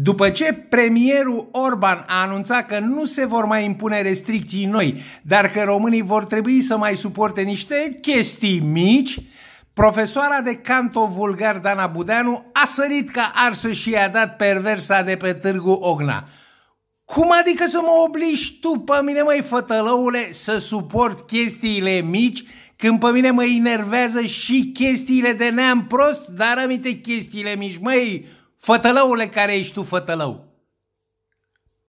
După ce premierul Orban a anunțat că nu se vor mai impune restricții noi, dar că românii vor trebui să mai suporte niște chestii mici, profesoara de canto vulgar Dana Budeanu a sărit ca arsă și i-a dat perversa de pe târgu Ogna. Cum adică să mă obliști tu pe mine, măi fătălăule, să suport chestiile mici când pe mine mă enervează și chestiile de neam prost, dar aminte chestiile mici, măi, Fătălăule care ești tu, fătălău!